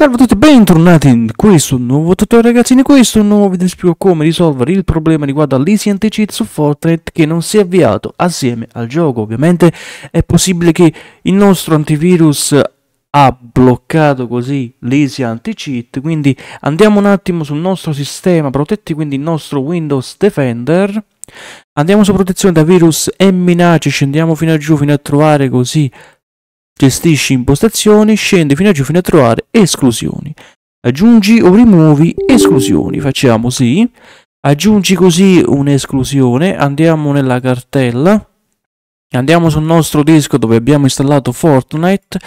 Salve a tutti, bentornati in questo nuovo tutorial ragazzi, in questo nuovo video vi spiego come risolvere il problema riguardo all'easy anti-cheat su Fortnite che non si è avviato assieme al gioco, ovviamente è possibile che il nostro antivirus ha bloccato così l'easy anti-cheat, quindi andiamo un attimo sul nostro sistema protetti, quindi il nostro Windows Defender, andiamo su protezione da virus e minacce, scendiamo fino a giù fino a trovare così gestisci impostazioni, scendi fino a giù fino a trovare esclusioni. Aggiungi o rimuovi esclusioni, facciamo sì. Aggiungi così un'esclusione, andiamo nella cartella, andiamo sul nostro disco dove abbiamo installato Fortnite,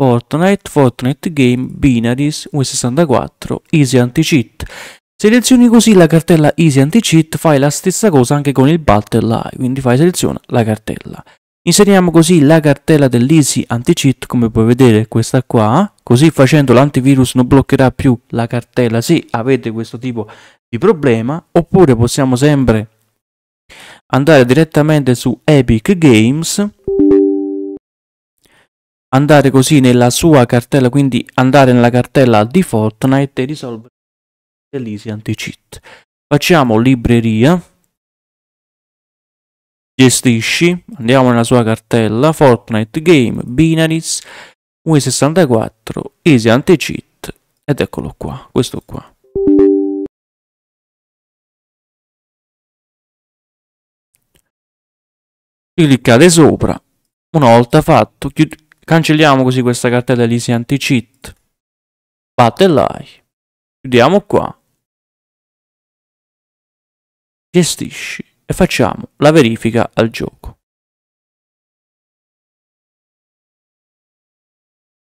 Fortnite, Fortnite Game, Binaries, U64, Easy Anti-Cheat. Selezioni così la cartella Easy Anti-Cheat, fai la stessa cosa anche con il Battle Eye, quindi fai seleziona la cartella. Inseriamo così la cartella dell'Easy Anti-Cheat come puoi vedere questa qua, così facendo l'antivirus non bloccherà più la cartella se avete questo tipo di problema, oppure possiamo sempre andare direttamente su Epic Games, andare così nella sua cartella, quindi andare nella cartella di Fortnite e risolvere l'Easy Anti-Cheat. Facciamo libreria gestisci, andiamo nella sua cartella, Fortnite Game, Binaries, UE64, Easy Anti-Cheat, ed eccolo qua, questo qua. Cliccate sopra, una volta fatto, cancelliamo così questa cartella di Easy Anti-Cheat, Battle chiudiamo qua, gestisci e facciamo la verifica al gioco.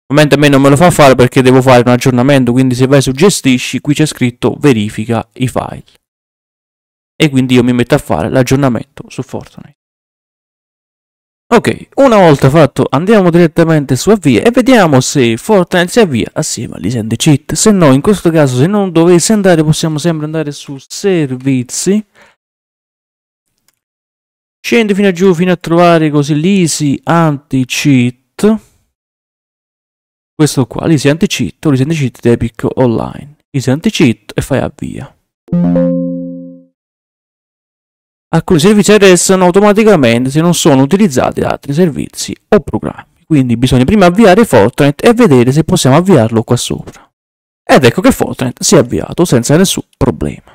Ovviamente a me non me lo fa fare perché devo fare un aggiornamento, quindi se vai su gestisci qui c'è scritto verifica i file. E quindi io mi metto a fare l'aggiornamento su Fortnite. Ok, una volta fatto andiamo direttamente su avvia e vediamo se Fortnite si avvia assieme all'Isend Cheat. Se no, in questo caso, se non dovesse andare, possiamo sempre andare su servizi Scendi fino a giù fino a trovare così l'easy anti-cheat. Questo qua, l'easy anti-cheat o l'easy anti-cheat di Epic Online. Easy anti-cheat e fai avvia. Alcuni servizi restano automaticamente se non sono utilizzati da altri servizi o programmi. Quindi bisogna prima avviare Fortnite e vedere se possiamo avviarlo qua sopra. Ed ecco che Fortnite si è avviato senza nessun problema.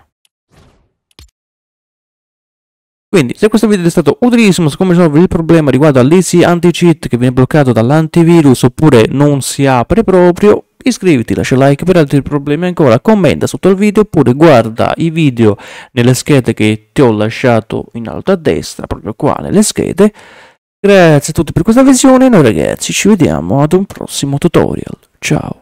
Quindi se questo video è stato utilissimo, su come risolvere il problema riguardo all'easy anti-cheat che viene bloccato dall'antivirus oppure non si apre proprio, iscriviti, lascia like per altri problemi ancora, commenta sotto il video oppure guarda i video nelle schede che ti ho lasciato in alto a destra, proprio qua nelle schede. Grazie a tutti per questa visione, noi ragazzi ci vediamo ad un prossimo tutorial, ciao!